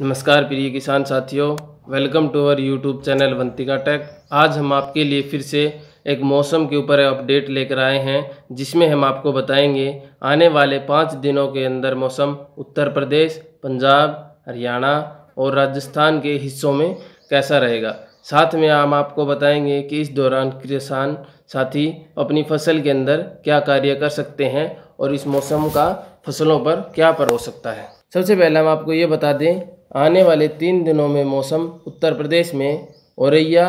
नमस्कार प्रिय किसान साथियों welcome to our YouTube channel Vantika tech आज हम आपके लिए फिर से एक मौसम के ऊपर अपडेट लेकर आए हैं जिसमें हम आपको बताएंगे आने वाले पाँच दिनों के अंदर मौसम उत्तर प्रदेश पंजाब हरियाणा और राजस्थान के हिस्सों में कैसा रहेगा साथ में हम आपको बताएंगे कि इस दौरान किसान साथी अपनी फसल के अंदर क्या कार्य कर सकते हैं और इस मौसम का फसलों पर क्या पर हो सकता है सबसे पहले हम आपको ये बता दें आने वाले तीन दिनों में मौसम उत्तर प्रदेश में औरैया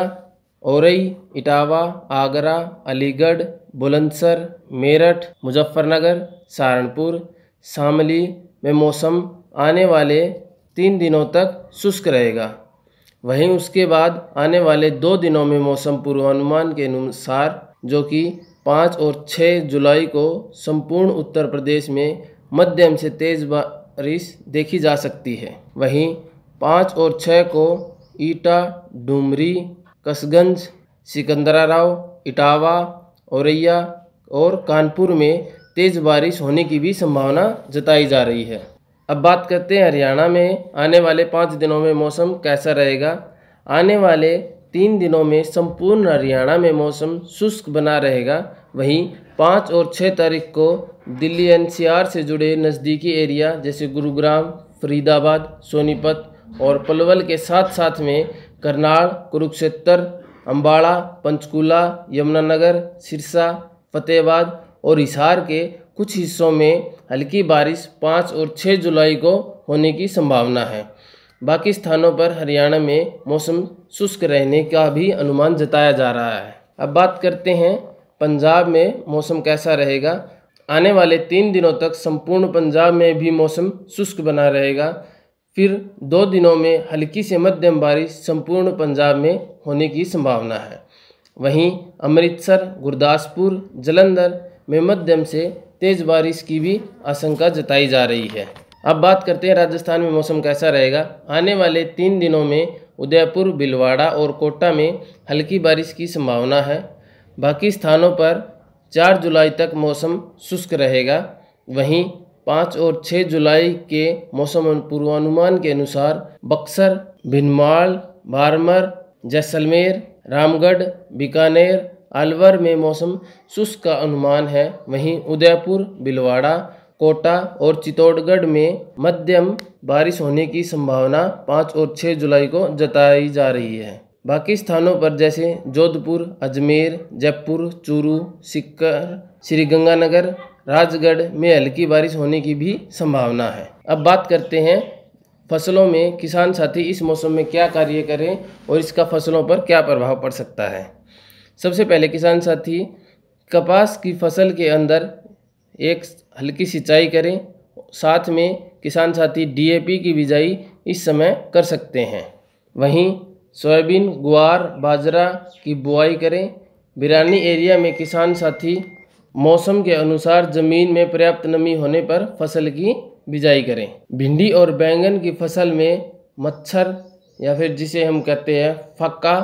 औरई इटावा आगरा अलीगढ़ बुलंदसर मेरठ मुजफ्फरनगर सहारनपुर शामली में मौसम आने वाले तीन दिनों तक शुष्क रहेगा वहीं उसके बाद आने वाले दो दिनों में मौसम पूर्वानुमान के अनुसार जो कि पाँच और छः जुलाई को संपूर्ण उत्तर प्रदेश में मध्यम से तेज़ रिस देखी जा सकती है वहीं पाँच और छः को ईटा डुमरी कसगंज सिकंदरा राव इटावा औरैया और कानपुर में तेज़ बारिश होने की भी संभावना जताई जा रही है अब बात करते हैं हरियाणा में आने वाले पाँच दिनों में मौसम कैसा रहेगा आने वाले तीन दिनों में संपूर्ण हरियाणा में मौसम शुष्क बना रहेगा वहीं पाँच और छः तारीख को दिल्ली एनसीआर से जुड़े नज़दीकी एरिया जैसे गुरुग्राम फरीदाबाद सोनीपत और पलवल के साथ साथ में करनाल कुरुक्षेत्र अम्बाड़ा पंचकूला यमुनानगर सिरसा फतेहबाद और हिसार के कुछ हिस्सों में हल्की बारिश पाँच और छः जुलाई को होने की संभावना है बाकी स्थानों पर हरियाणा में मौसम शुष्क रहने का भी अनुमान जताया जा रहा है अब बात करते हैं पंजाब में मौसम कैसा रहेगा आने वाले तीन दिनों तक संपूर्ण पंजाब में भी मौसम शुष्क बना रहेगा फिर दो दिनों में हल्की से मध्यम बारिश संपूर्ण पंजाब में होने की संभावना है वहीं अमृतसर गुरदासपुर जलंधर में मध्यम से तेज़ बारिश की भी आशंका जताई जा रही है अब बात करते हैं राजस्थान में मौसम कैसा रहेगा आने वाले तीन दिनों में उदयपुर भिलवाड़ा और कोटा में हल्की बारिश की संभावना है बाकी स्थानों पर चार जुलाई तक मौसम शुष्क रहेगा वहीं पाँच और छः जुलाई के मौसम पूर्वानुमान के अनुसार बक्सर भिनमाल बारमर जैसलमेर रामगढ़ बीकानेर अलवर में मौसम शुष्क का अनुमान है वहीं उदयपुर बिलवाड़ा कोटा और चित्तौड़गढ़ में मध्यम बारिश होने की संभावना पाँच और छः जुलाई को जताई जा रही है बाकी स्थानों पर जैसे जोधपुर अजमेर जयपुर चूरू सिक्कर श्रीगंगानगर राजगढ़ में हल्की बारिश होने की भी संभावना है अब बात करते हैं फसलों में किसान साथी इस मौसम में क्या कार्य करें और इसका फसलों पर क्या प्रभाव पड़ सकता है सबसे पहले किसान साथी कपास की फसल के अंदर एक हल्की सिंचाई करें साथ में किसान साथी डीएपी की बिजाई इस समय कर सकते हैं वहीं सोयाबीन ग्वार बाजरा की बुआई करें बिरानी एरिया में किसान साथी मौसम के अनुसार ज़मीन में पर्याप्त नमी होने पर फसल की बिजाई करें भिंडी और बैंगन की फसल में मच्छर या फिर जिसे हम कहते हैं फक्का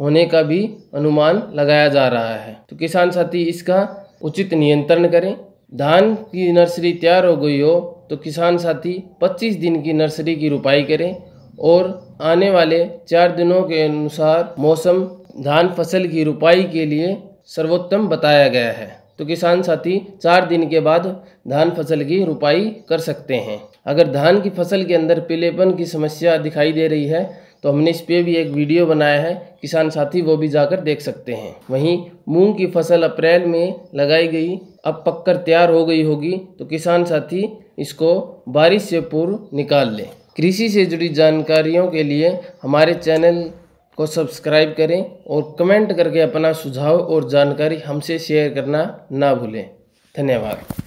होने का भी अनुमान लगाया जा रहा है तो किसान साथी इसका उचित नियंत्रण करें धान की नर्सरी तैयार हो गई हो तो किसान साथी 25 दिन की नर्सरी की रुपाई करें और आने वाले चार दिनों के अनुसार मौसम धान फसल की रुपाई के लिए सर्वोत्तम बताया गया है तो किसान साथी चार दिन के बाद धान फसल की रुपाई कर सकते हैं अगर धान की फसल के अंदर पीलेपन की समस्या दिखाई दे रही है तो हमने इस पर भी एक वीडियो बनाया है किसान साथी वो भी जाकर देख सकते हैं वहीं मूंग की फसल अप्रैल में लगाई गई अब पककर तैयार हो गई होगी तो किसान साथी इसको बारिश से पूर्व निकाल लें कृषि से जुड़ी जानकारियों के लिए हमारे चैनल को सब्सक्राइब करें और कमेंट करके अपना सुझाव और जानकारी हमसे शेयर करना ना भूलें धन्यवाद